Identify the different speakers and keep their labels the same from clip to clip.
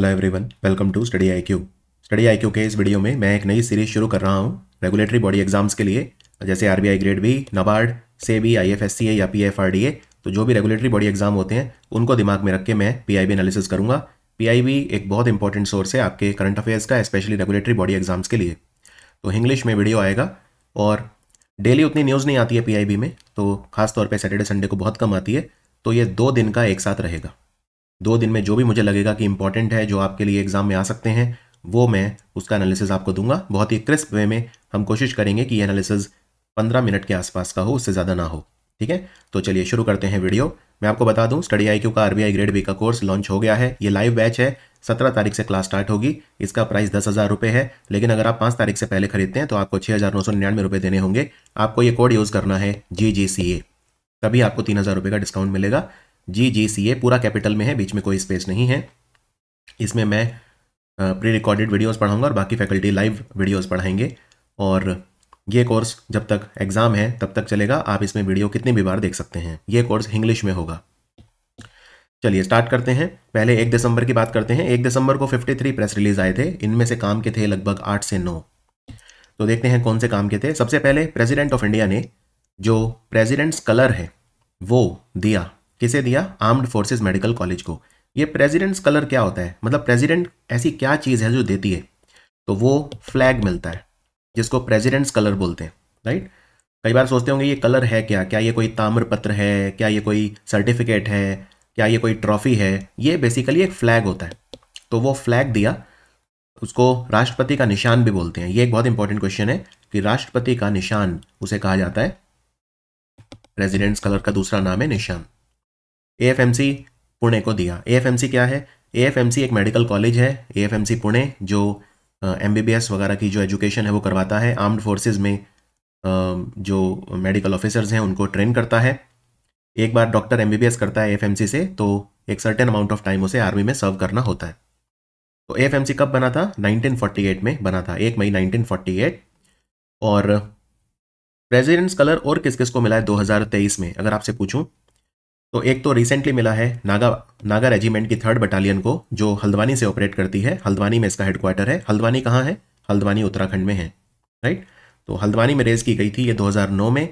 Speaker 1: hello everyone welcome to study I Q study I Q के इस video में मैं एक नई सीरीज शुरू कर रहा हूँ रेगुलेटरी बॉडी एग्जाम्स के लिए जैसे आर ग्रेड बी नबार्ड से भी I F S C A या P F R D A तो जो भी रेगुलेटरी बॉडी एग्जाम होते हैं उनको दिमाग में रख के मैं पी आई बी एनालिसिस करूँगा पी आई बी एक बहुत इंपॉर्टेंट सोर्स है आपके करंट अफेयर्स का स्पेशली रेगुलेटरी बॉडी एग्जाम्स के लिए तो इंग्लिश में वीडियो आएगा और डेली उतनी न्यूज़ नहीं आती है पी आई बी में तो खासतौर पर सैटरडे संडे को बहुत कम आती है तो ये दो दिन का एक साथ रहेगा दो दिन में जो भी मुझे लगेगा कि इंपॉर्टेंट है जो आपके लिए एग्जाम में आ सकते हैं वो मैं उसका एनालिसिस आपको दूंगा बहुत ही क्रिस्प वे में हम कोशिश करेंगे कि ये एनालिसिस पंद्रह मिनट के आसपास का हो उससे ज़्यादा ना हो ठीक है तो चलिए शुरू करते हैं वीडियो मैं आपको बता दूं स्टडी आई का आर ग्रेड बी का कोर्स लॉन्च हो गया है ये लाइव बैच है सत्रह तारीख से क्लास स्टार्ट होगी इसका प्राइस दस हज़ार रुपये है लेकिन अगर आप पाँच तारीख से पहले खरीदते हैं तो आपको छः हज़ार नौ सौ निन्यानवे रुपये देने होंगे आपको ये कोड यूज़ करना है जी जी सी ए तभी आपको तीन हज़ार रुपये का डिस्काउंट मिलेगा जी जी सी ए पूरा कैपिटल में है बीच में कोई स्पेस नहीं है इसमें मैं प्री रिकॉर्डेड वीडियोस पढ़ाऊंगा और बाकी फैकल्टी लाइव वीडियोस पढ़ाएंगे और ये कोर्स जब तक एग्ज़ाम है तब तक चलेगा आप इसमें वीडियो कितनी भी बार देख सकते हैं ये कोर्स इंग्लिश में होगा चलिए स्टार्ट करते हैं पहले एक दिसंबर की बात करते हैं एक दिसंबर को 53 प्रेस रिलीज आए थे इनमें से काम के थे लगभग आठ से नौ तो देखते हैं कौन से काम के थे सबसे पहले प्रेसिडेंट ऑफ इंडिया ने जो प्रेसिडेंट्स कलर है वो दिया किसे दिया आर्म्ड फोर्सेज मेडिकल कॉलेज को ये प्रेसिडेंट्स कलर क्या होता है मतलब प्रेसिडेंट ऐसी क्या चीज़ है जो देती है तो वो फ्लैग मिलता है जिसको प्रेसिडेंट्स कलर बोलते हैं राइट कई बार सोचते होंगे ये कलर है क्या क्या ये कोई ताम्रपत्र है क्या ये कोई सर्टिफिकेट है क्या ये कोई ट्रॉफी है ये बेसिकली एक फ्लैग होता है तो वो फ्लैग दिया उसको राष्ट्रपति का निशान भी बोलते हैं ये एक बहुत इंपॉर्टेंट क्वेश्चन है कि राष्ट्रपति का निशान उसे कहा जाता है प्रेसिडेंट्स कलर का दूसरा नाम है निशान एफ एम सी पुणे को दिया ए एफ एम सी क्या है ए एफ एम सी एक मेडिकल कॉलेज है A F M C Pune जो एम बी बी एस वगैरह की जो एजुकेशन है वो करवाता है आर्म्ड फोर्सेज में जो मेडिकल ऑफिसर्स हैं उनको ट्रेन करता है एक बार doctor M B B S करता है एफ एम सी से तो एक सर्टेन अमाउंट ऑफ टाइम उसे आर्मी में सर्व करना होता है तो एफ एम सी कब बना था नाइनटीन फोर्टी एट में बना था एक मई नाइनटीन फोर्टी एट और प्रेजिडेंट्स कलर और किस किस को मिला है दो हजार तेईस में अगर आपसे पूछूँ तो एक तो रिसेंटली मिला है नागा नागा रेजिमेंट की थर्ड बटालियन को जो हल्द्वानी से ऑपरेट करती है हल्द्वानी में इसका हेडक्वार्टर है हल्द्वानी कहाँ है हल्द्वानी उत्तराखंड में है राइट तो हल्द्वानी में रेज की गई थी ये 2009 में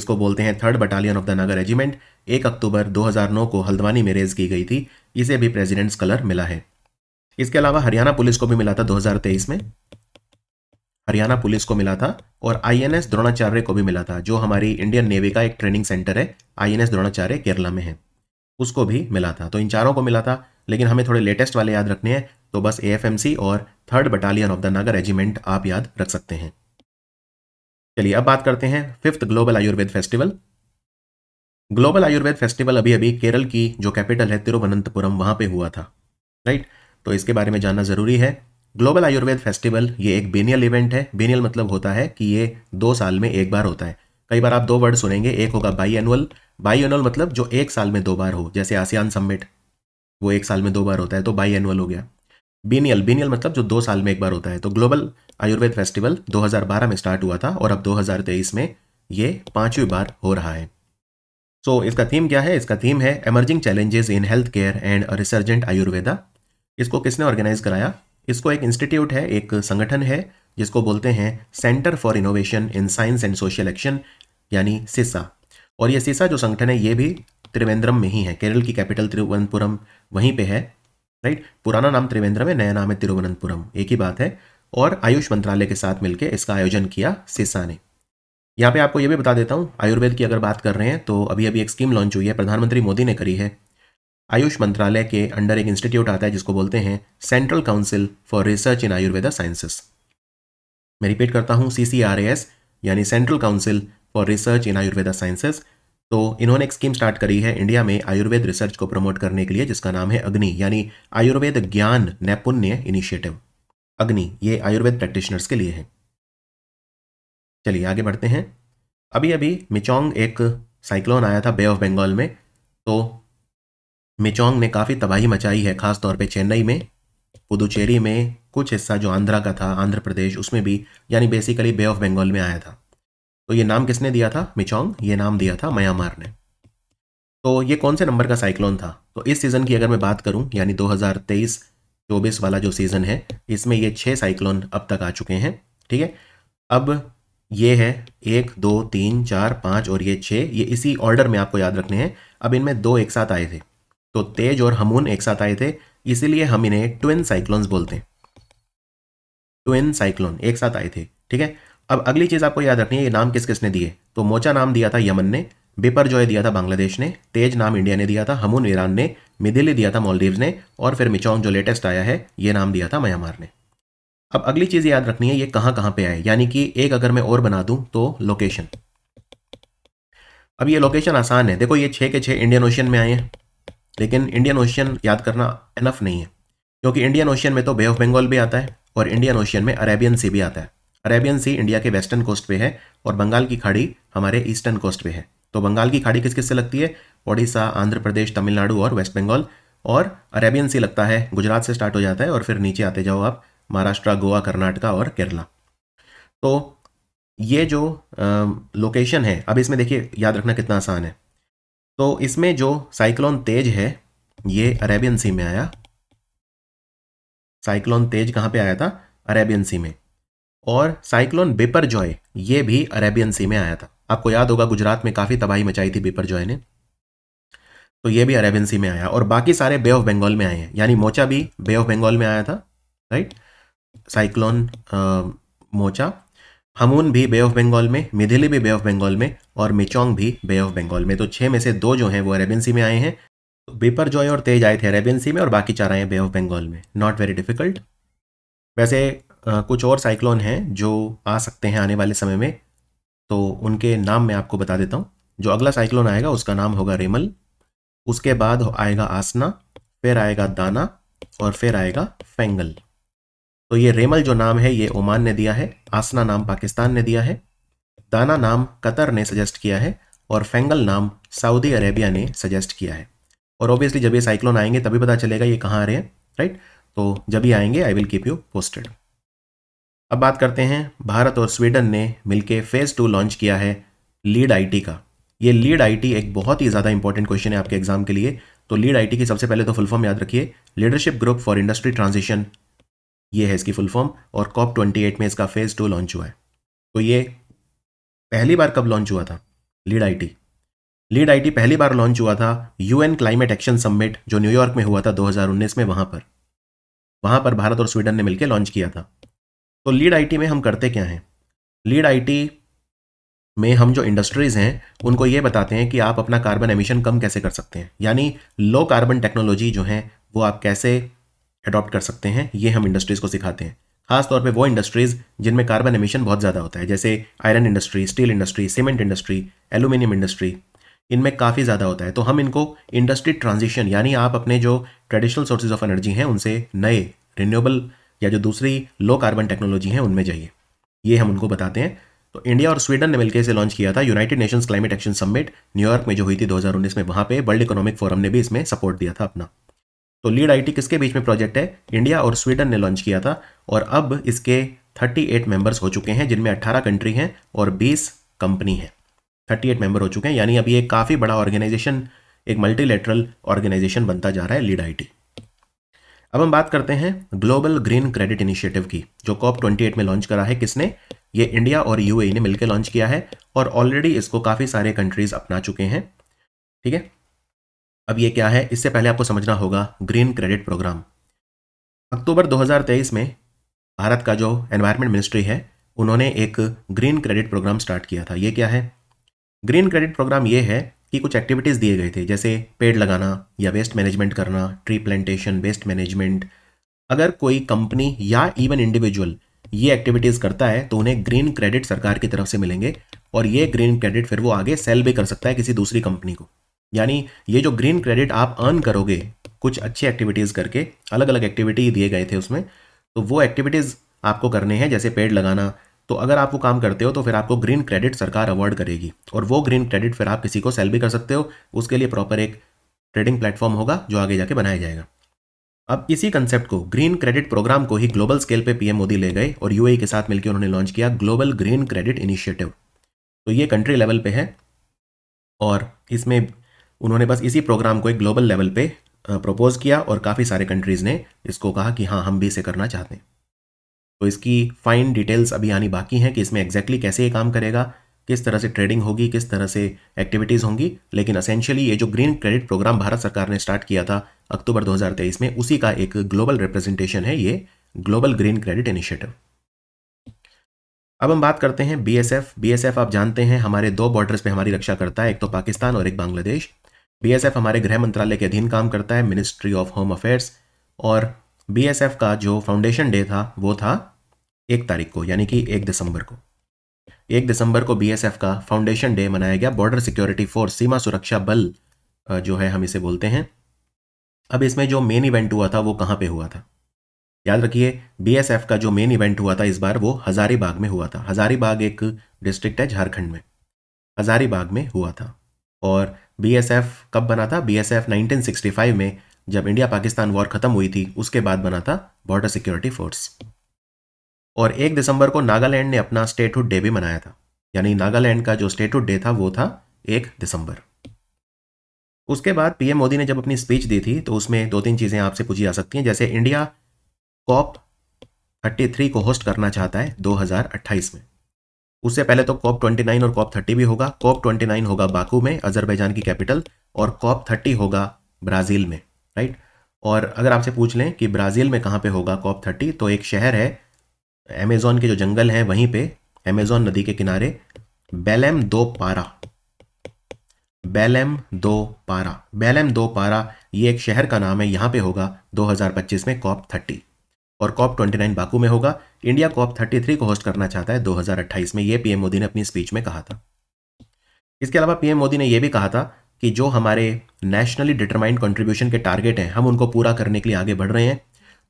Speaker 1: इसको बोलते हैं third battalion of the Naga regiment एक अक्टूबर 2009 को हल्द्वानी में रेज की गई थी इसे भी प्रेजिडेंट्स कलर मिला है इसके अलावा हरियाणा पुलिस को भी मिला था 2023 में हरियाणा पुलिस को मिला था और आईएनएस द्रोणाचार्य को भी मिला था जो हमारी इंडियन नेवी का एक ट्रेनिंग सेंटर है आई द्रोणाचार्य केरला में है उसको भी मिला था तो इन चारों को मिला था लेकिन हमें थोड़े लेटेस्ट वाले याद रखने हैं तो बस ए और third battalion of the Naga regiment आप याद रख सकते हैं चलिए अब बात करते हैं fifth global Ayurveda festival global Ayurveda festival अभी अभी केरल की जो कैपिटल है तिरुवनंतपुरम वहां पे हुआ था राइट तो इसके बारे में जानना ज़रूरी है ग्लोबल आयुर्वेद फेस्टिवल ये एक बेनियल इवेंट है बेनियल मतलब होता है कि ये दो साल में एक बार होता है कई बार आप दो वर्ड सुनेंगे एक होगा बाई एनुअल बाई एनुअल मतलब जो एक साल में दो बार हो जैसे आसियान समिट वो एक साल में दो बार होता है तो बाई एनुअल हो गया बीनियल बीनियल मतलब जो दो साल में एक बार होता है तो ग्लोबल आयुर्वेद फेस्टिवल 2012 में स्टार्ट हुआ था और अब 2023 में ये पांचवी बार हो रहा है सो so, इसका थीम क्या है इसका थीम है emerging challenges in health care and resurgent Ayurveda इसको किसने ऑर्गेनाइज कराया इसको एक इंस्टीट्यूट है एक संगठन है जिसको बोलते हैं centre for innovation in science and social action यानी सिसा और ये सिसा जो संगठन है ये भी त्रिवेंद्रम में ही है केरल की कैपिटल तिरुवनंतपुरम वहीं पे है राइट पुराना नाम त्रिवेंद्रम है नया नाम है तिरुवनंतपुरम एक ही बात है और आयुष मंत्रालय के साथ मिलकर इसका आयोजन किया सिसा ने यहाँ पे आपको ये भी बता देता हूँ आयुर्वेद की अगर बात कर रहे हैं तो अभी अभी एक स्कीम लॉन्च हुई है प्रधानमंत्री मोदी ने करी है आयुष मंत्रालय के अंडर एक इंस्टीट्यूट आता है जिसको बोलते हैं central council for research in Ayurveda sciences मैं रिपीट करता हूँ C C R A S यानी central council for research in Ayurveda sciences तो इन्होंने एक स्कीम स्टार्ट करी है इंडिया में आयुर्वेद रिसर्च को प्रमोट करने के लिए जिसका नाम है अग्नि यानी आयुर्वेद ज्ञान नैपुण्य इनिशिएटिव अग्नि ये आयुर्वेद प्रैक्टिशनर्स के लिए है चलिए आगे बढ़ते हैं अभी अभी मिचोंग एक साइक्लोन आया था बे ऑफ बंगाल में तो मिचोंग ने काफ़ी तबाही मचाई है खासतौर पर चेन्नई में पुदुचेरी में कुछ हिस्सा जो आंध्रा का था आंध्र प्रदेश उसमें भी यानी बेसिकली बे ऑफ बंगाल में आया था तो ये नाम किसने दिया था मिचोंग ये नाम दिया था म्यांमार ने तो ये कौन से नंबर का साइक्लोन था तो इस सीज़न की अगर मैं बात करूं यानी 2023-24 वाला जो सीज़न है इसमें ये छह साइक्लोन अब तक आ चुके हैं ठीक है अब ये है एक दो तीन चार पाँच और ये छः ये इसी ऑर्डर में आपको याद रखने हैं अब इनमें दो एक साथ आए थे तो तेज और हमून एक साथ आए थे इसीलिए हम इन्हें ट्विन साइक्लोन्स बोलते हैं टू साइक्लोन एक साथ आए थे ठीक है अब अगली चीज़ आपको याद रखनी है ये नाम किस किसने दिए तो मोचा नाम दिया था यमन ने बिपर जॉय दिया था बांग्लादेश ने तेज नाम इंडिया ने दिया था हमून ईरान ने मिदिली दिया था मॉलदीव ने और फिर मिचोंग जो लेटेस्ट आया है ये नाम दिया था म्यांमार ने अब अगली चीज़ याद रखनी है ये कहाँ कहाँ पे आए यानी कि एक अगर मैं और बना दूं तो लोकेशन अब ये लोकेशन आसान है देखो ये छे के छः इंडियन ओशियन में आए हैं लेकिन इंडियन ओशियन याद करना एनफ नहीं है क्योंकि इंडियन ओशियन में तो बे ऑफ बंगाल भी आता है और इंडियन ओशियन में अरेबियन सी भी आता है अरेबियन सी इंडिया के वेस्टर्न कोस्ट पे है और बंगाल की खाड़ी हमारे ईस्टर्न कोस्ट पे है तो बंगाल की खाड़ी किस किस से लगती है ओडिशा आंध्र प्रदेश तमिलनाडु और वेस्ट बंगाल और अरेबियन सी लगता है गुजरात से स्टार्ट हो जाता है और फिर नीचे आते जाओ आप महाराष्ट्र गोवा कर्नाटका और केरला तो ये जो लोकेशन है अब इसमें देखिए याद रखना कितना आसान है तो इसमें जो साइक्लोन तेज है ये अरेबियन सी में आया साइक्लोन तेज कहाँ पे आया था अरेबियन सी में और साइक्लोन बेपर जॉय ये भी अरेबियन सी में आया था आपको याद होगा गुजरात में काफ़ी तबाही मचाई थी बेपर जॉय ने तो ये भी अरेबियन सी में आया और बाकी सारे बे ऑफ बंगाल में आए हैं यानी मोचा भी बे ऑफ बंगाल में आया था राइट साइक्लोन मोचा हमून भी बे ऑफ बंगाल में मिधिली भी बे ऑफ बंगाल में और मिचोंग भी बे ऑफ बंगाल में तो छः में से दो जो हैं वो अरेबियन सी में आए हैं बेपर जॉय और तेज आए थे अरेबियन सी में और बाकी चार आए बे ऑफ बंगाल में नॉट वेरी डिफिकल्ट वैसे आ, कुछ और साइक्लोन हैं जो आ सकते हैं आने वाले समय में तो उनके नाम मैं आपको बता देता हूँ जो अगला साइक्लोन आएगा उसका नाम होगा रेमल उसके बाद आएगा आसना फिर आएगा दाना और फिर आएगा फेंगल तो ये रेमल जो नाम है ये ओमान ने दिया है आसना नाम पाकिस्तान ने दिया है दाना नाम कतर ने सजेस्ट किया है और फेंगल नाम सऊदी अरेबिया ने सजेस्ट किया है और ऑब्वियसली जब ये साइक्लोन आएंगे तभी पता चलेगा ये कहाँ आ रहे हैं राइट तो जब ही आएंगे I will keep you posted अब बात करते हैं भारत और स्वीडन ने मिलकर फेज़ टू लॉन्च किया है लीड आईटी का ये लीड आईटी एक बहुत ही ज़्यादा इंपॉर्टेंट क्वेश्चन है आपके एग्जाम के लिए तो लीड आईटी की सबसे पहले तो फुल फॉर्म याद रखिए leadership group for industry transition ये है इसकी फुल फॉर्म और कॉप ट्वेंटी एट में इसका फेज़ टू लॉन्च हुआ है तो ये पहली बार कब लॉन्च हुआ था lead I T lead IT पहली बार लॉन्च हुआ था यूएन क्लाइमेट एक्शन सम्मिट जो न्यूयॉर्क में हुआ था 2019 में वहां पर वहां पर भारत और स्वीडन ने मिलकर लॉन्च किया था तो लीड आईटी में हम करते क्या हैं लीड आईटी में हम जो इंडस्ट्रीज़ हैं उनको ये बताते हैं कि आप अपना कार्बन एमिशन कम कैसे कर सकते हैं यानी लो कार्बन टेक्नोलॉजी जो है वो आप कैसे अडॉप्ट कर सकते हैं ये हम इंडस्ट्रीज़ को सिखाते हैं खासतौर पे वो इंडस्ट्रीज़ जिनमें कार्बन एमिशन बहुत ज़्यादा होता है जैसे iron industry steel industry cement industry aluminium industry इनमें काफ़ी ज़्यादा होता है तो हम इनको इंडस्ट्री ट्रांजिशन यानी आप अपने जो ट्रेडिशनल सोर्सेज ऑफ एनर्जी हैं उनसे नए रिन्यूएबल या जो दूसरी लो कार्बन टेक्नोलॉजी है उनमें जाइए ये हम उनको बताते हैं तो इंडिया और स्वीडन ने मिलकर इसे लॉन्च किया था United Nations climate action summit New York में जो हुई थी 2019 में वहाँ पे वर्ल्ड इकोनॉमिक फोरम ने भी इसमें सपोर्ट दिया था अपना तो लीड आईटी किसके बीच में प्रोजेक्ट है इंडिया और स्वीडन ने लॉन्च किया था और अब इसके थर्टी मेंबर्स हो चुके हैं जिनमें अट्ठारह कंट्री हैं और बीस कंपनी हैं थर्टी एट मेंबर हो चुके हैं यानी अभी एक काफ़ी बड़ा ऑर्गेनाइजेशन एक मल्टीलेटरल ऑर्गेनाइजेशन बनता जा रहा है लीड आई अब हम बात करते हैं ग्लोबल ग्रीन क्रेडिट इनिशिएटिव की जो कॉप ट्वेंटी में लॉन्च करा है किसने ये इंडिया और यू e ने मिलकर लॉन्च किया है और ऑलरेडी इसको काफ़ी सारे कंट्रीज अपना चुके हैं ठीक है अब ये क्या है इससे पहले आपको समझना होगा ग्रीन क्रेडिट प्रोग्राम अक्टूबर 2023 में भारत का जो एनवायरनमेंट मिनिस्ट्री है उन्होंने एक ग्रीन क्रेडिट प्रोग्राम स्टार्ट किया था ये क्या है ग्रीन क्रेडिट प्रोग्राम ये है कि कुछ एक्टिविटीज़ दिए गए थे जैसे पेड़ लगाना या वेस्ट मैनेजमेंट करना ट्री प्लांटेशन वेस्ट मैनेजमेंट अगर कोई कंपनी या इवन इंडिविजुअल ये एक्टिविटीज़ करता है तो उन्हें ग्रीन क्रेडिट सरकार की तरफ से मिलेंगे और ये ग्रीन क्रेडिट फिर वो आगे सेल भी कर सकता है किसी दूसरी कंपनी को यानी ये जो ग्रीन क्रेडिट आप अर्न करोगे कुछ अच्छी एक्टिविटीज़ करके अलग अलग एक्टिविटी दिए गए थे उसमें तो वो एक्टिविटीज़ आपको करने हैं जैसे पेड़ लगाना तो अगर आप वो काम करते हो तो फिर आपको ग्रीन क्रेडिट सरकार अवार्ड करेगी और वो ग्रीन क्रेडिट फिर आप किसी को सेल भी कर सकते हो उसके लिए प्रॉपर एक ट्रेडिंग प्लेटफॉर्म होगा जो आगे जाके बनाया जाएगा अब इसी कंसेप्ट को ग्रीन क्रेडिट प्रोग्राम को ही ग्लोबल स्केल पे पीएम मोदी ले गए और यूएई e के साथ मिलकर उन्होंने लॉन्च किया ग्लोबल ग्रीन क्रेडिट इनिशिएटिव तो ये कंट्री लेवल पे है और इसमें उन्होंने बस इसी प्रोग्राम को एक ग्लोबल लेवल पे प्रपोज किया और काफ़ी सारे कंट्रीज़ ने इसको कहा कि हाँ हम भी इसे करना चाहते हैं तो इसकी फाइन डिटेल्स अभी आनी बाकी हैं कि इसमें एग्जैक्टली exactly कैसे ये काम करेगा किस तरह से ट्रेडिंग होगी किस तरह से एक्टिविटीज़ होंगी लेकिन असेंशियली ये जो ग्रीन क्रेडिट प्रोग्राम भारत सरकार ने स्टार्ट किया था अक्टूबर 2023 में उसी का एक ग्लोबल रिप्रेजेंटेशन है ये ग्लोबल ग्रीन क्रेडिट इनिशिएटिव अब हम बात करते हैं बीएसएफ बीएसएफ आप जानते हैं हमारे दो बॉर्डर्स पे हमारी रक्षा करता है एक तो पाकिस्तान और एक बांग्लादेश बीएसएफ हमारे गृह मंत्रालय के अधीन काम करता है मिनिस्ट्री ऑफ होम अफेयर्स और बीएसएफ का जो फाउंडेशन डे था वो था एक तारीख को यानी कि एक दिसंबर को एक दिसंबर को बीएसएफ का फाउंडेशन डे मनाया गया बॉर्डर सिक्योरिटी फोर्स सीमा सुरक्षा बल जो है हम इसे बोलते हैं अब इसमें जो मेन इवेंट हुआ था वो कहाँ पे हुआ था याद रखिए बीएसएफ का जो मेन इवेंट हुआ था इस बार वो हजारीबाग में हुआ था हजारीबाग एक डिस्ट्रिक्ट है झारखंड में हजारीबाग में हुआ था और बीएसएफ कब बना था बीएसएफ 1965 में जब इंडिया पाकिस्तान वॉर खत्म हुई थी उसके बाद बना था बॉर्डर सिक्योरिटी फोर्स और एक दिसंबर को नागालैंड ने अपना स्टेटहुड डे भी मनाया था यानी नागालैंड का जो स्टेटहुड डे था वो था एक दिसंबर उसके बाद पीएम मोदी ने जब अपनी स्पीच दी थी तो उसमें दो तीन चीज़ें आपसे पूछी जा सकती हैं जैसे इंडिया कॉप 33 को होस्ट करना चाहता है 2028 में उससे पहले तो कॉप 29 और कॉप 30 भी होगा कॉप 29 होगा बाकू में अजरबैजान की कैपिटल और कॉप 30 होगा ब्राज़ील में राइट और अगर आपसे पूछ लें कि ब्राज़ील में कहाँ पे होगा कॉप थर्टी तो एक शहर है अमेजोन के जो जंगल हैं वहीं पे अमेजोन नदी के किनारे बेलम दो पारा बेलम दो पारा बेलम दो पारा ये एक शहर का नाम है यहाँ पे होगा 2025 में कॉप थर्टी और कॉप ट्वेंटी नाइन बाकू में होगा इंडिया कॉप थर्टी थ्री को होस्ट करना चाहता है 2028 में ये पीएम मोदी ने अपनी स्पीच में कहा था इसके अलावा पीएम मोदी ने यह भी कहा था कि जो हमारे नेशनली डिटरमाइंड कंट्रीब्यूशन के टारगेट हैं हम उनको पूरा करने के लिए आगे बढ़ रहे हैं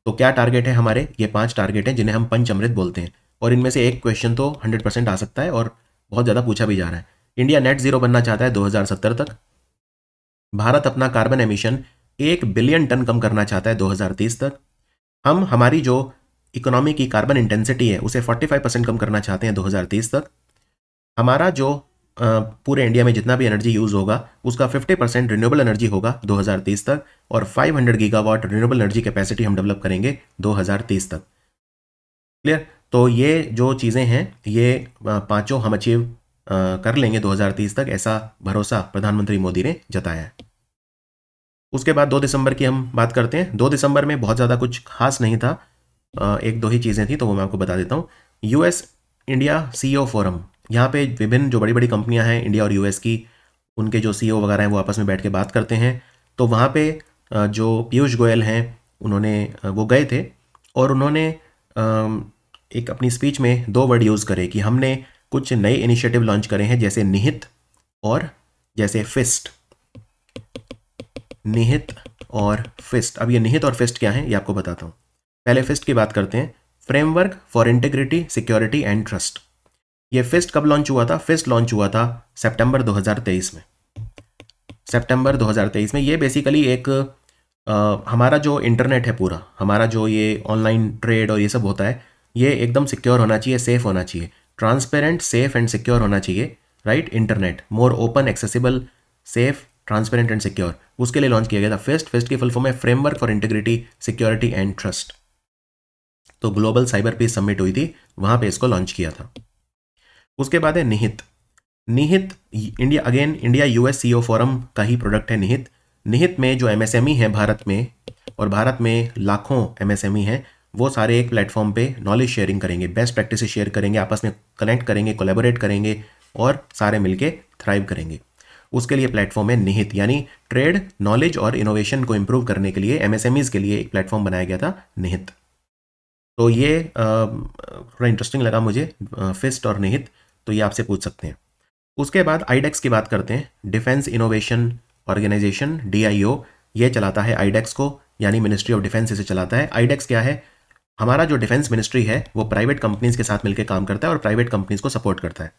Speaker 1: तो क्या टारगेट है हमारे ये पांच टारगेट हैं जिन्हें हम पंच अमृत बोलते हैं और इनमें से एक क्वेश्चन तो हंड्रेड परसेंट आ सकता है और बहुत ज़्यादा पूछा भी जा रहा है इंडिया नेट जीरो बनना चाहता है दो तक भारत अपना कार्बन एमिशन एक बिलियन टन कम करना चाहता है दो तक हम हमारी जो इकोनॉमी की कार्बन इंटेंसिटी है उसे 45 परसेंट कम करना चाहते हैं 2030 तक हमारा जो पूरे इंडिया में जितना भी एनर्जी यूज़ होगा उसका 50 परसेंट रिन्यूएबल एनर्जी होगा 2030 तक और 500 गीगावाट रिन्यूएबल एनर्जी कैपेसिटी हम डेवलप करेंगे 2030 तक क्लियर तो ये जो चीज़ें हैं ये पाँचों हम अचीव कर लेंगे 2030 तक ऐसा भरोसा प्रधानमंत्री मोदी ने जताया है उसके बाद दो दिसंबर की हम बात करते हैं दो दिसंबर में बहुत ज़्यादा कुछ खास नहीं था एक दो ही चीज़ें थी तो वो मैं आपको बता देता हूँ यूएस इंडिया सीईओ फोरम यहाँ पे विभिन्न जो बड़ी बड़ी कंपनियाँ हैं इंडिया और यूएस की उनके जो सीईओ e वगैरह हैं वो आपस में बैठ के बात करते हैं तो वहाँ पे जो पीयूष गोयल हैं उन्होंने वो गए थे और उन्होंने एक अपनी स्पीच में दो वर्ड यूज़ करे कि हमने कुछ नए इनिशिएटिव लॉन्च करे हैं जैसे निहित और जैसे फिस्ट निहित और फिस्ट अब ये निहित और फिस्ट क्या है ये आपको बताता हूँ पहले फिस्ट की बात करते हैं framework for integrity security and trust ये फेस्ट कब लॉन्च हुआ था फेस्ट लॉन्च हुआ था सितंबर 2023 में सितंबर 2023 में ये बेसिकली एक आ, हमारा जो इंटरनेट है पूरा हमारा जो ये ऑनलाइन ट्रेड और ये सब होता है ये एकदम सिक्योर होना चाहिए सेफ होना चाहिए ट्रांसपेरेंट सेफ एंड सिक्योर होना चाहिए right internet more open accessible safe transparent and secure उसके लिए लॉन्च किया गया था फेस्ट फेस्ट की फुल फॉर्म है framework for integrity security and trust तो ग्लोबल साइबर पीस सबमिट हुई थी वहां पे इसको लॉन्च किया था उसके बाद है निहित निहित India again India US CEO forum का ही प्रोडक्ट है निहित निहित में जो एमएसएमई e है भारत में और भारत में लाखों एमएसएमई e हैं वो सारे एक प्लेटफॉर्म पे नॉलेज शेयरिंग करेंगे बेस्ट प्रैक्टिस शेयर करेंगे आपस में कनेक्ट करेंगे कोलेबोरेट करेंगे और सारे मिलके थ्राइव करेंगे उसके लिए प्लेटफॉर्म है निहित यानी ट्रेड नॉलेज और इनोवेशन को इम्प्रूव करने के लिए एमएसएमईज के लिए एक प्लेटफॉर्म बनाया गया था निहित तो ये थोड़ा इंटरेस्टिंग लगा मुझे फिस्ट और निहित तो ये आपसे पूछ सकते हैं उसके बाद आईडेक्स e की बात करते हैं डिफेंस इनोवेशन ऑर्गेनाइजेशन डी ये चलाता है आईडेक्स e को यानी मिनिस्ट्री ऑफ डिफेंस इसे चलाता है आईडेक्स e क्या है हमारा जो डिफेंस मिनिस्ट्री है वो प्राइवेट कंपनीज के साथ मिलकर काम करता है और प्राइवेट कंपनीज को सपोर्ट करता है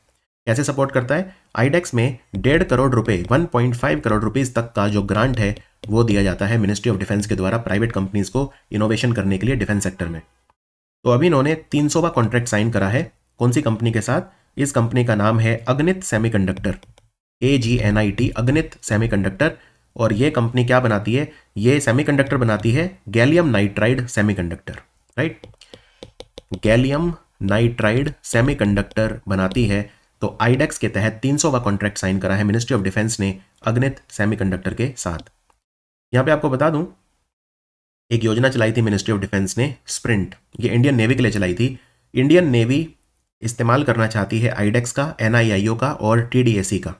Speaker 1: कैसे सपोर्ट करता है आईडेक्स में डेढ़ करोड़ रुपए 1.5 करोड़ रुपीज तक का जो ग्रांट है वो दिया जाता है मिनिस्ट्री ऑफ डिफेंस के द्वारा प्राइवेट कंपनीज को इनोवेशन करने के लिए डिफेंस सेक्टर में तो अभी इन्होंने तीन सौ कॉन्ट्रैक्ट साइन करा है कौन सी कंपनी के साथ इस कंपनी का नाम है Agnit semiconductor A G N I T Agnit semiconductor और ये कंपनी क्या बनाती है ये सेमीकंडक्टर बनाती है gallium nitride semiconductor right gallium nitride semiconductor बनाती है तो आईडेक्स e के तहत 300 का कॉन्ट्रैक्ट साइन करा है मिनिस्ट्री ऑफ डिफेंस ने अग्नित सेमीकंडक्टर के साथ यहां पे आपको बता दूं एक योजना चलाई थी मिनिस्ट्री ऑफ डिफेंस ने स्प्रिंट ये इंडियन नेवी के लिए चलाई थी इंडियन नेवी इस्तेमाल करना चाहती है आईडेक्स e का एन का और टी का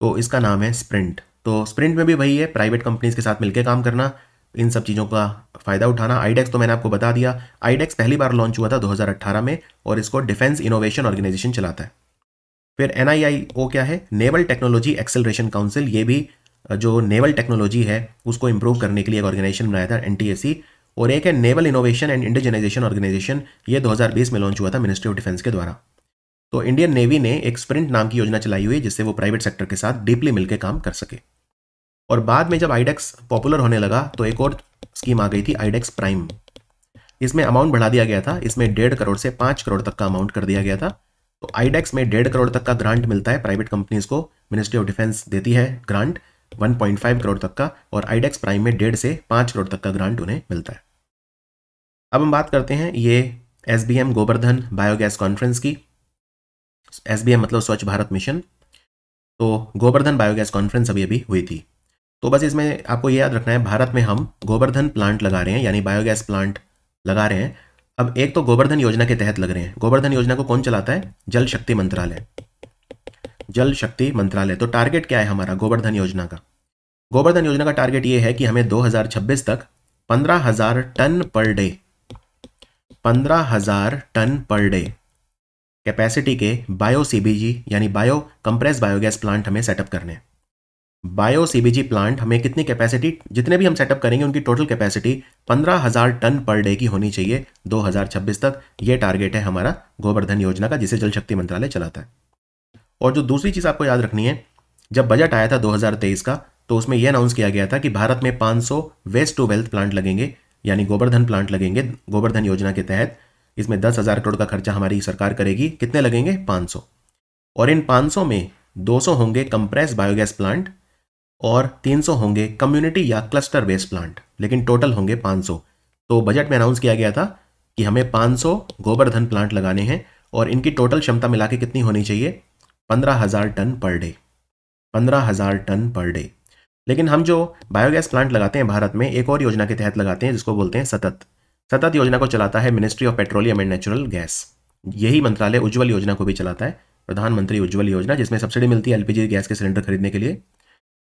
Speaker 1: तो इसका नाम है स्प्रिंट तो स्प्रिंट में भी वही है प्राइवेट कंपनीज के साथ मिलकर काम करना इन सब चीज़ों का फ़ायदा उठाना आईडेक्स e तो मैंने आपको बता दिया आईडेक्स e पहली बार लॉन्च हुआ था 2018 में और इसको डिफेंस इनोवेशन ऑर्गेनाइजेशन चलाता है फिर एन क्या है नेवल टेक्नोलॉजी एक्सेलरेशन काउंसिल ये भी जो नेवल टेक्नोलॉजी है उसको इम्प्रूव करने के लिए एक ऑर्गेनाइजेशन बनाया था एन और एक है naval innovation and indigenisation organisation ये 2020 में लॉन्च हुआ था मिनिस्ट्री ऑफ डिफेंस के द्वारा तो इंडियन नेवी ने एक स्प्रिंट नाम की योजना चलाई हुई जिससे वो प्राइवेट सेक्टर के साथ डीपली मिलकर काम कर सके और बाद में जब आईडेक्स पॉपुलर e होने लगा तो एक और स्कीम आ गई थी आईडेक्स प्राइम e इसमें अमाउंट बढ़ा दिया गया था इसमें डेढ़ करोड़ से पांच करोड़ तक का अमाउंट कर दिया गया था तो आईडेक्स e में डेढ़ करोड़ तक का ग्रांट मिलता है प्राइवेट कंपनीज को मिनिस्ट्री ऑफ डिफेंस देती है ग्रांट 1.5 करोड़ तक का और आईडेक्स प्राइम e में डेढ़ से पांच करोड़ तक का ग्रांट उन्हें मिलता है अब हम बात करते हैं ये S B M biogas conference की एस बी एम मतलब स्वच्छ भारत मिशन तो गोवर्धन बायोगैस कॉन्फ्रेंस अभी अभी हुई थी तो बस इसमें आपको ये याद रखना है भारत में हम गोवर्धन प्लांट लगा रहे हैं यानी बायोगैस प्लांट लगा रहे हैं अब एक तो गोवर्धन योजना के तहत लग रहे हैं गोवर्धन योजना को कौन चलाता है जल शक्ति मंत्रालय जल शक्ति मंत्रालय तो टारगेट क्या है हमारा गोवर्धन योजना का गोवर्धन योजना का टारगेट ये है कि हमें 2026 तक 15000 tonne per day 15000 tonne per day capacity के बायो सीबीजी यानी बायो कंप्रेस बायोगैस प्लांट हमें सेटअप करने बायो सीबीजी प्लांट हमें कितनी कैपेसिटी जितने भी हम सेटअप करेंगे उनकी total capacity 15000 tonne per day की होनी चाहिए 2026 तक यह टारगेट है हमारा गोवर्धन योजना का जिसे जल शक्ति मंत्रालय चलाता है और जो दूसरी चीज़ आपको याद रखनी है जब बजट आया था 2023 का तो उसमें यह अनाउंस किया गया था कि भारत में 500 वेस्ट टू वेल्थ प्लांट लगेंगे यानी गोबरधन प्लांट लगेंगे गोबरधन योजना के तहत इसमें दस हज़ार करोड़ का खर्चा हमारी सरकार करेगी कितने लगेंगे 500 और इन 500 में 200 होंगे कंप्रेस बायोगैस प्लांट और 300 होंगे कम्युनिटी या क्लस्टर वेस्ट प्लांट लेकिन टोटल होंगे 500 तो बजट में अनाउंस किया गया था कि हमें 500 गोबरधन प्लांट लगाने हैं और इनकी टोटल क्षमता मिला के कितनी होनी चाहिए पंद्रह हज़ार टन पर डे पंद्रह हज़ार टन पर डे लेकिन हम जो बायोगैस प्लांट लगाते हैं भारत में एक और योजना के तहत लगाते हैं जिसको बोलते हैं सतत सतत योजना को चलाता है ministry of petroleum and natural gas यही मंत्रालय उज्ज्वल योजना को भी चलाता है प्रधानमंत्री उज्ज्वल योजना जिसमें सब्सिडी मिलती है एलपीजी गैस के सिलेंडर खरीदने के लिए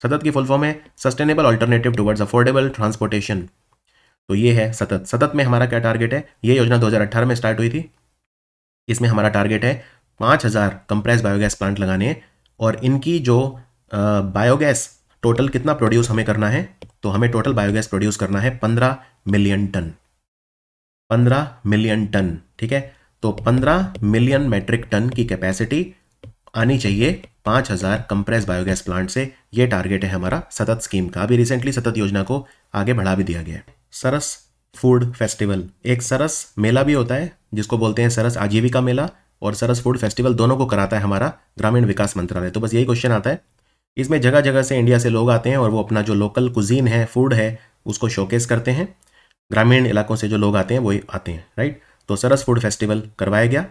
Speaker 1: सतत की फुल फॉर्म है sustainable alternative towards affordable transportation तो ये है सतत सतत में हमारा क्या टारगेट है ये योजना 2018 में स्टार्ट हुई थी इसमें हमारा टारगेट है पाँच हज़ार कंप्रेस बायोगैस प्लांट लगाने हैं और इनकी जो बायोगैस टोटल कितना प्रोड्यूस हमें करना है तो हमें टोटल बायोगैस प्रोड्यूस करना है पंद्रह मिलियन टन पंद्रह मिलियन टन ठीक है तो पंद्रह मिलियन मेट्रिक टन की कैपेसिटी आनी चाहिए पाँच हज़ार कंप्रेस बायोगैस प्लांट से ये टारगेट है हमारा सतत स्कीम का अभी रिसेंटली सतत योजना को आगे बढ़ा भी दिया गया है सरस फूड फेस्टिवल एक सरस मेला भी होता है जिसको बोलते हैं सरस आजीविका मेला और सरस फूड फेस्टिवल दोनों को कराता है हमारा ग्रामीण विकास मंत्रालय तो बस यही क्वेश्चन आता है इसमें जगह जगह से इंडिया से लोग आते हैं और वो अपना जो लोकल कुजीन है फूड है उसको शोकेस करते हैं ग्रामीण इलाकों से जो लोग आते हैं वही आते हैं राइट तो सरस फूड फेस्टिवल करवाया गया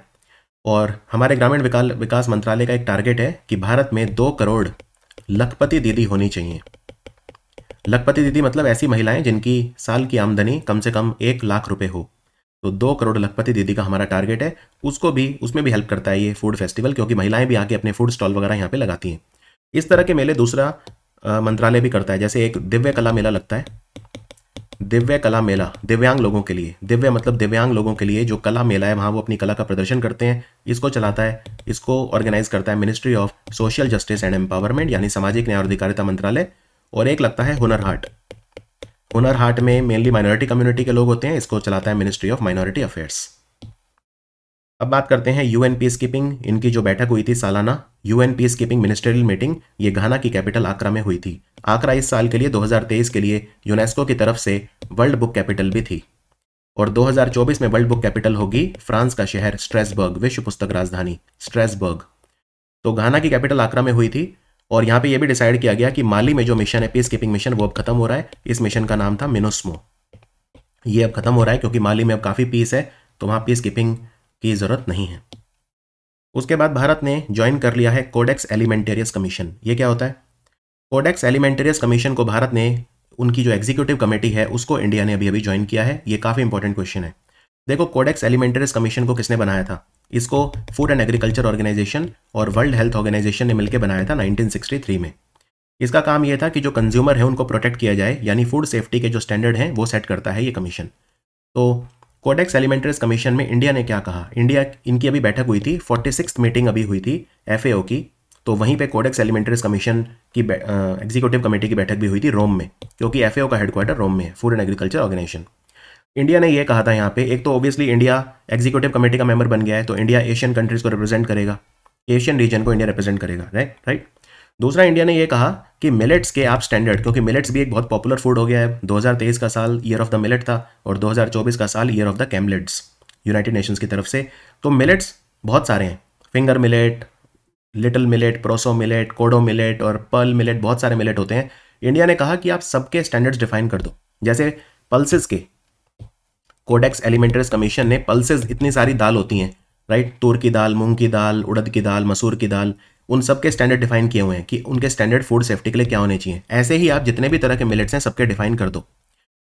Speaker 1: और हमारे ग्रामीण विकास मंत्रालय का एक टारगेट है कि भारत में दो करोड़ लखपति दीदी होनी चाहिए लखपति दीदी मतलब ऐसी महिलाएं जिनकी साल की आमदनी कम से कम एक लाख रुपए हो तो दो करोड़ लखपति दीदी का हमारा टारगेट है उसको भी उसमें भी हेल्प करता है ये फूड फेस्टिवल क्योंकि महिलाएं भी आके अपने फूड स्टॉल वगैरह यहाँ पे लगाती हैं इस तरह के मेले दूसरा मंत्रालय भी करता है जैसे एक दिव्य कला मेला लगता है दिव्य कला मेला दिव्यांग लोगों के लिए दिव्य मतलब दिव्यांग लोगों के लिए जो कला मेला है वहाँ वो अपनी कला का प्रदर्शन करते हैं इसको चलाता है इसको ऑर्गेनाइज करता है ministry of social justice and empowerment यानी सामाजिक न्याय और अधिकारिता मंत्रालय और एक लगता है हुनर हाट हुनर हाट में मेनली माइनॉरिटी कम्युनिटी के लोग होते हैं इसको चलाता है मिनिस्ट्री ऑफ माइनॉरिटी अफेयर्स अब बात करते हैं यूएन पीस कीपिंग इनकी जो बैठक हुई थी सालाना UN peace keeping ministerial meeting ये घाना की कैपिटल आकरा में हुई थी आकरा इस साल के लिए 2023 के लिए यूनेस्को की तरफ से वर्ल्ड बुक कैपिटल भी थी और 2024 में वर्ल्ड बुक कैपिटल होगी फ्रांस का शहर स्ट्रेसबर्ग विश्व पुस्तक राजधानी स्ट्रेसबर्ग तो घाना की कैपिटल आकरा में हुई थी और यहाँ पे ये भी डिसाइड किया गया कि माली में जो मिशन है पीस कीपिंग मिशन वो अब खत्म हो रहा है इस मिशन का नाम था मिनोस्मो ये अब खत्म हो रहा है क्योंकि माली में अब काफ़ी पीस है तो वहां पीस कीपिंग की ज़रूरत नहीं है उसके बाद भारत ने ज्वाइन कर लिया है कोडेक्स एलिमेंटेरियस कमीशन ये क्या होता है कोडेक्स एलिमेंटेरियस कमीशन को भारत ने उनकी जो एग्जीक्यूटिव कमेटी है उसको इंडिया ने अभी अभी ज्वाइन किया है ये काफ़ी इंपॉर्टेंट क्वेश्चन है देखो कोडेक्स एलिमेंटेरियस कमीशन को किसने बनाया था इसको फूड एंड एग्रीकल्चर ऑर्गेनाइजेशन और वर्ल्ड हेल्थ ऑर्गेनाइजेशन ने मिलकर बनाया था 1963 में इसका काम यह था कि जो कंज्यूमर है उनको प्रोटेक्ट किया जाए यानी फूड सेफ्टी के जो स्टैंडर्ड हैं वो सेट करता है ये कमीशन तो कोडेक्स एलिमेंटरीज कमीशन में इंडिया ने क्या कहा इंडिया इनकी अभी बैठक हुई थी फोर्टी मीटिंग अभी हुई थी एफ की तो वहीं पे कोडेक्स एलिमेंटरीज कमीशन की एग्जीक्यूटिव कमेटी की बैठक भी हुई थी रोम में क्योंकि एफ का हेडक्वार्टर रोम में है food and agriculture organisation India ने यह कहा था यहाँ पे एक तो ऑब्वियसली इंडिया एग्जीक्यूटिव कमेटी का मेंबर बन गया है तो इंडिया एशियन कंट्रीज को रिप्रेजेंट करेगा एशियन रीजन को इंडिया रिप्रेजेंट करेगा राइट राइट दूसरा इंडिया ने यह कहा कि मिलेट्स के आप स्टैंडर्ड क्योंकि मिलेट्स भी एक बहुत पॉपुलर फूड हो गया है 2023 का साल ईयर ऑफ द मिलेट था और 2024 का साल year of the camelids United Nations की तरफ से तो मिलेट्स बहुत सारे हैं finger millet little millet proso millet kodo millet और पर्ल मिलेट बहुत सारे मिलेट होते हैं इंडिया ने कहा कि आप सबके स्टैंडर्ड्स डिफाइन कर दो जैसे पल्सेस के कोडेक्स एलिमेंटरीज कमीशन ने पल्सेज इतनी सारी दाल होती हैं राइट तूर की दाल मूंग की दाल उड़द की दाल मसूर की दाल उन सब के स्टैंडर्ड डिफाइन किए हुए हैं कि उनके स्टैंडर्ड फूड सेफ्टी के लिए क्या होने चाहिए ऐसे ही आप जितने भी तरह के मिलेट्स हैं सबके डिफाइन कर दो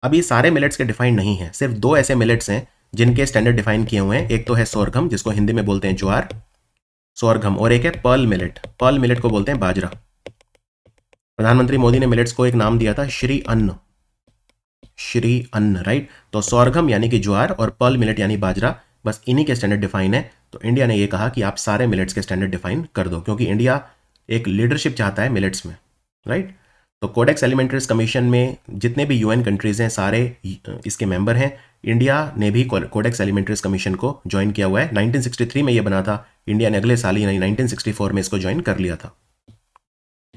Speaker 1: अभी सारे मिलेट्स के डिफाइन नहीं है सिर्फ दो ऐसे मिलेट्स हैं जिनके स्टैंडर्ड डिफाइन किए हुए हैं एक तो है सोरघम जिसको हिंदी में बोलते हैं ज्वार सोरघम और एक है पर्ल मिलेट पर्ल मिलेट को बोलते हैं बाजरा प्रधानमंत्री मोदी ने मिलेट्स को एक नाम दिया था श्री अन्न श्री अन्न राइट तो सौरघम यानी कि ज्वार और पर्ल मिलेट यानी बाजरा बस इन्हीं के स्टैंडर्ड डिफाइन है तो इंडिया ने यह कहा कि आप सारे मिलेट्स के स्टैंडर्ड डिफाइन कर दो क्योंकि इंडिया एक लीडरशिप चाहता है मिलेट्स में राइट तो कोडेक्स एलिमेंट्रीज कमीशन में जितने भी यूएन कंट्रीज़ हैं सारे इसके मेंबर हैं इंडिया ने भी कोडेक्स एलिमेंट्रीज कमीशन को ज्वाइन किया हुआ है 1963 में ये बना था इंडिया ने अगले साल ही नहीं 1964 में इसको ज्वाइन कर लिया था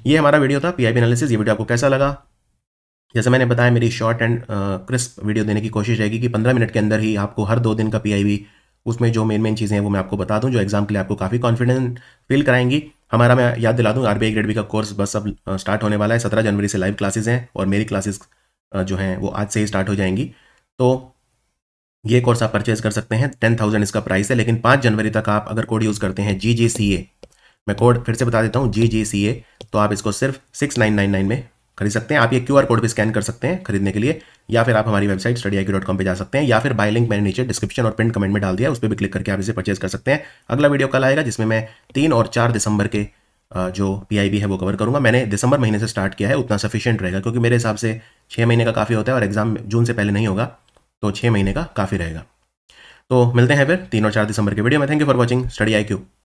Speaker 1: ये हमारा वीडियो था पीआईबी एनालिसिस ये वीडियो आपको कैसा लगा जैसे मैंने बताया मेरी शॉर्ट एंड क्रिस्प वीडियो देने की कोशिश रहेगी कि पंद्रह मिनट के अंदर ही आपको हर दो दिन का पी उसमें जो मेन मेन चीज़ें हैं वो मैं आपको बता दूं जो एग्जाम के लिए आपको काफ़ी कॉन्फिडेंट फील कराएंगी हमारा मैं याद दिला दूँ आर बी ग्रेड बी का कोर्स बस अब स्टार्ट होने वाला है सत्रह जनवरी से लाइव क्लासेज हैं और मेरी क्लासेज जो हैं वो आज से ही स्टार्ट हो जाएंगी तो ये कोर्स आप परचेज कर सकते हैं टेन थाउजेंड इसका प्राइस है लेकिन पाँच जनवरी तक आप अगर कोड यूज़ करते हैं जी जी सी ए मैं कोड फिर से बता देता हूँ जी जी सी ए तो आप इसको सिर्फ सिक्स नाइन नाइन नाइन में खरीद सकते हैं आप ये क्यू आर कोड भी स्कैन कर सकते हैं खरीदने के लिए या फिर आप हमारी website study I dot com पर जा सकते हैं या फिर बाय लिंक मैंने नीचे डिस्क्रिप्शन और प्रिंट कमेंट में डाल दिया उस पर भी क्लिक करके आप इसे परचेज कर सकते हैं अगला वीडियो कल आएगा जिसमें मैं तीन और चार दिसंबर के जो पी है वो कवर करूंगा मैंने दिसंबर महीने से स्टार्ट किया है उतना सफिशियंट रहेगा क्योंकि मेरे हिसाब से छः महीने का काफ़ी होता है और एग्जाम जून से पहले नहीं होगा तो छः महीने का काफ़ी रहेगा तो मिलते हैं फिर तीन और चार दिसंबर के वीडियो में thank you for watching study I Q